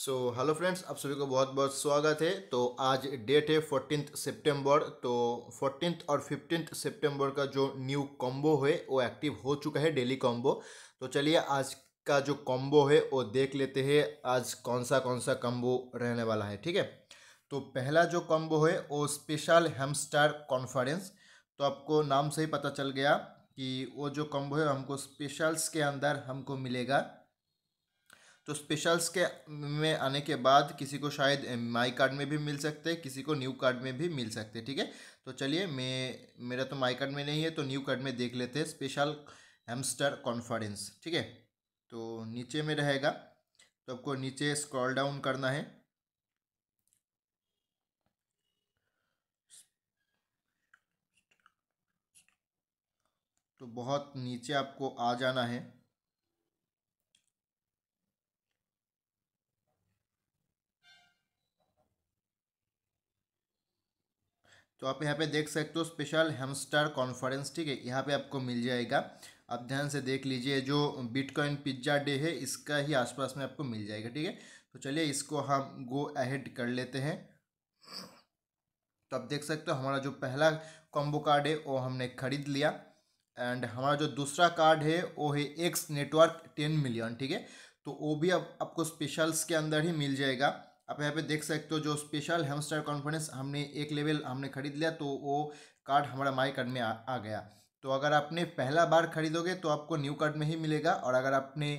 so hello friends आप सभी को बहुत बहुत स्वागत है तो आज डेट है फोर्टीन सितंबर तो फोर्टीन और फिफ्टीन सितंबर का जो न्यू कॉम्बो है वो एक्टिव हो चुका है डेली कॉम्बो तो चलिए आज का जो कॉम्बो है वो देख लेते हैं आज कौन सा कौन सा कॉम्बो रहने वाला है ठीक है तो पहला जो कॉम्बो है वो स्पेशल हेमस्टार कॉन्फ्रेंस तो आपको नाम से ही पता चल गया कि वो जो कॉम्बो है हमको स्पेशल्स के अंदर हमको मिलेगा तो स्पेशल्स के में आने के बाद किसी को शायद माई कार्ड में भी मिल सकते हैं किसी को न्यू कार्ड में भी मिल सकते हैं ठीक है तो चलिए मैं मेरा तो माई कार्ड में नहीं है तो न्यू कार्ड में देख लेते हैं स्पेशल हेमस्टर कॉन्फ्रेंस ठीक है तो नीचे में रहेगा तो आपको नीचे स्क्रॉल डाउन करना है तो बहुत नीचे आपको आ जाना है तो आप यहाँ पे देख सकते हो स्पेशल हेमस्टार कॉन्फ्रेंस ठीक है यहाँ पे आपको मिल जाएगा आप ध्यान से देख लीजिए जो बिटकॉइन पिज्ज़ा डे है इसका ही आसपास में आपको मिल जाएगा ठीक है तो चलिए इसको हम गो अहेड कर लेते हैं तो आप देख सकते हो हमारा जो पहला कॉम्बो कार्ड है वो हमने खरीद लिया एंड हमारा जो दूसरा कार्ड है वो है एक्स नेटवर्क टेन मिलियन ठीक है तो वो भी अब आप, आपको स्पेशल्स के अंदर ही मिल जाएगा आप यहाँ पे देख सकते हो जो स्पेशल हेमस्टार कॉन्फ्रेंस हमने एक लेवल हमने खरीद लिया तो वो कार्ड हमारा माई कार्ड में आ, आ गया तो अगर आपने पहला बार खरीदोगे तो आपको न्यू कार्ड में ही मिलेगा और अगर आपने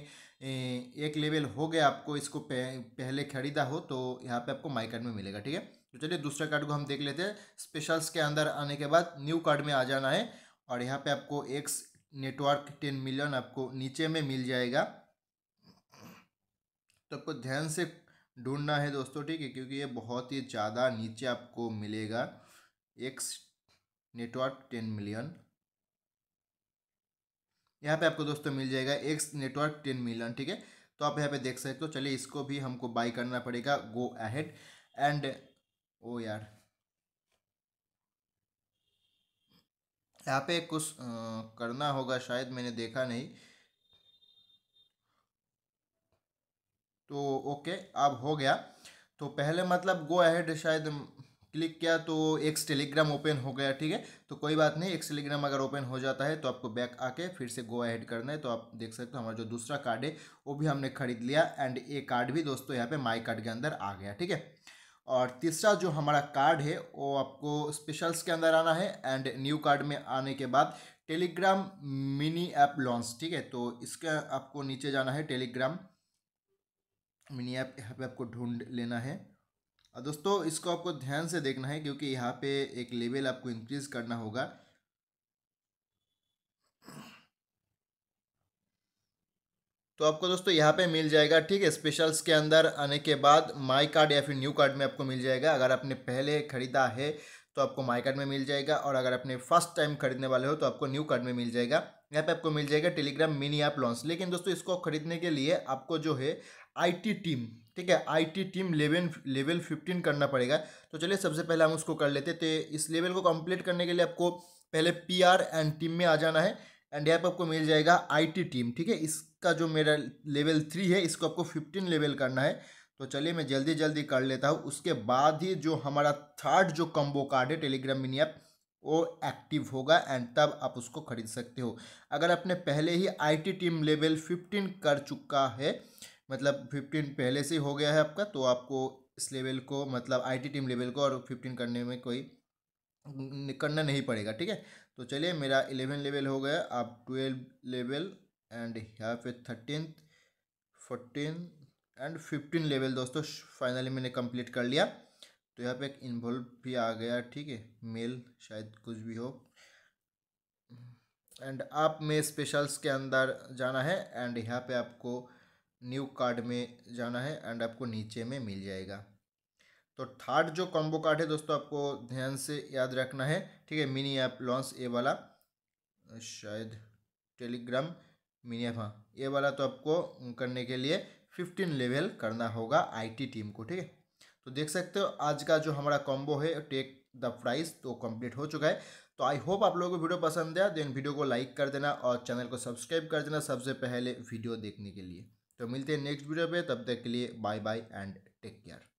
एक लेवल हो गया आपको इसको पहले खरीदा हो तो यहाँ पे आपको माई कार्ड में मिलेगा ठीक है तो चलिए दूसरा कार्ड को हम देख लेते हैं स्पेशल्स के अंदर आने के बाद न्यू कार्ड में आ जाना है और यहाँ पे आपको एक्स नेटवर्क टेन मिलियन आपको नीचे में मिल जाएगा तो आपको ध्यान से ढूंढना है दोस्तों ठीक है क्योंकि ये बहुत ही ज़्यादा नीचे आपको मिलेगा एक्स नेटवर्क टेन मिलियन यहाँ पे आपको दोस्तों मिल जाएगा एक्स नेटवर्क टेन मिलियन ठीक है तो आप यहाँ पे देख सकते हो चलिए इसको भी हमको बाई करना पड़ेगा गो अहेड एंड ओ यार यहाँ पे कुछ आ, करना होगा शायद मैंने देखा नहीं तो ओके अब हो गया तो पहले मतलब गो अहेड शायद क्लिक किया तो एक्स टेलीग्राम ओपन हो गया ठीक है तो कोई बात नहीं एक्स टेलीग्राम अगर ओपन हो जाता है तो आपको बैक आके फिर से गो अहेड करना है तो आप देख सकते हो हमारा जो दूसरा कार्ड है वो भी हमने खरीद लिया एंड ये कार्ड भी दोस्तों यहाँ पे माई कार्ड के अंदर आ गया ठीक है और तीसरा जो हमारा कार्ड है वो आपको स्पेशल्स के अंदर आना है एंड न्यू कार्ड में आने के बाद टेलीग्राम मिनी ऐप लॉन्च ठीक है तो इसका आपको नीचे जाना है टेलीग्राम मिनी ऐप यहाँ पे आपको ढूंढ लेना है और दोस्तों इसको आपको ध्यान से देखना है क्योंकि यहाँ पे एक लेवल आपको इंक्रीज करना होगा तो आपको दोस्तों यहाँ पे मिल जाएगा ठीक है स्पेशल्स के अंदर आने के बाद माई कार्ड या फिर न्यू कार्ड में आपको मिल जाएगा अगर आपने पहले ख़रीदा है तो आपको माई कार्ड में मिल जाएगा और अगर आपने फर्स्ट टाइम खरीदने वाले हो तो आपको न्यू कार्ड में मिल जाएगा यहाँ पे आपको मिल जाएगा टेलीग्राम मिनी ऐप लॉन्च लेकिन दोस्तों इसको खरीदने के लिए आपको जो है आईटी टीम ठीक है IT team level level fifteen करना पड़ेगा तो चलिए सबसे पहले हम उसको कर लेते तो इस लेवल को कंप्लीट करने के लिए आपको पहले पी एंड टीम में आ जाना है एंड यहाँ पर आपको मिल जाएगा आई टीम ठीक है इसका जो मेरा लेवल थ्री है इसको आपको फिफ्टीन लेवल करना है तो चलिए मैं जल्दी जल्दी कर लेता हूँ उसके बाद ही जो हमारा थर्ड जो कम्बो कार्ड है टेलीग्राम मिनी ऐप वो एक्टिव होगा एंड तब आप उसको खरीद सकते हो अगर आपने पहले ही आईटी टीम लेवल फिफ्टीन कर चुका है मतलब फिफ्टीन पहले से ही हो गया है आपका तो आपको इस लेवल को मतलब आईटी टीम लेवल को और फिफ्टीन करने में कोई करना नहीं पड़ेगा ठीक है तो चलिए मेरा इलेवन लेवल हो गया आप ट्वेल्व लेवल एंड यहाँ पे thirteen fourteen and fifteen level दोस्तों फाइनली मैंने कंप्लीट कर लिया तो यहाँ पे एक इन्वॉल्व भी आ गया ठीक है मेल शायद कुछ भी हो एंड आप में स्पेशल्स के अंदर जाना है एंड यहाँ पे आपको न्यू कार्ड में जाना है एंड आपको नीचे में मिल जाएगा तो थर्ड जो कॉम्बो कार्ड है दोस्तों आपको ध्यान से याद रखना है ठीक है मिनी ऐप लॉन्च ए वाला शायद टेलीग्राम मिनी ऐप हाँ ये वाला तो आपको करने के लिए फिफ्टीन लेवल करना होगा आईटी टीम को ठीक है तो देख सकते हो आज का जो हमारा कॉम्बो है टेक द प्राइस तो कंप्लीट हो चुका है तो आई होप आप लोगों को वीडियो पसंद आया देन वीडियो को लाइक कर देना और चैनल को सब्सक्राइब कर देना सबसे पहले वीडियो देखने के लिए तो मिलते हैं नेक्स्ट वीडियो पे तब तक के लिए bye bye and take care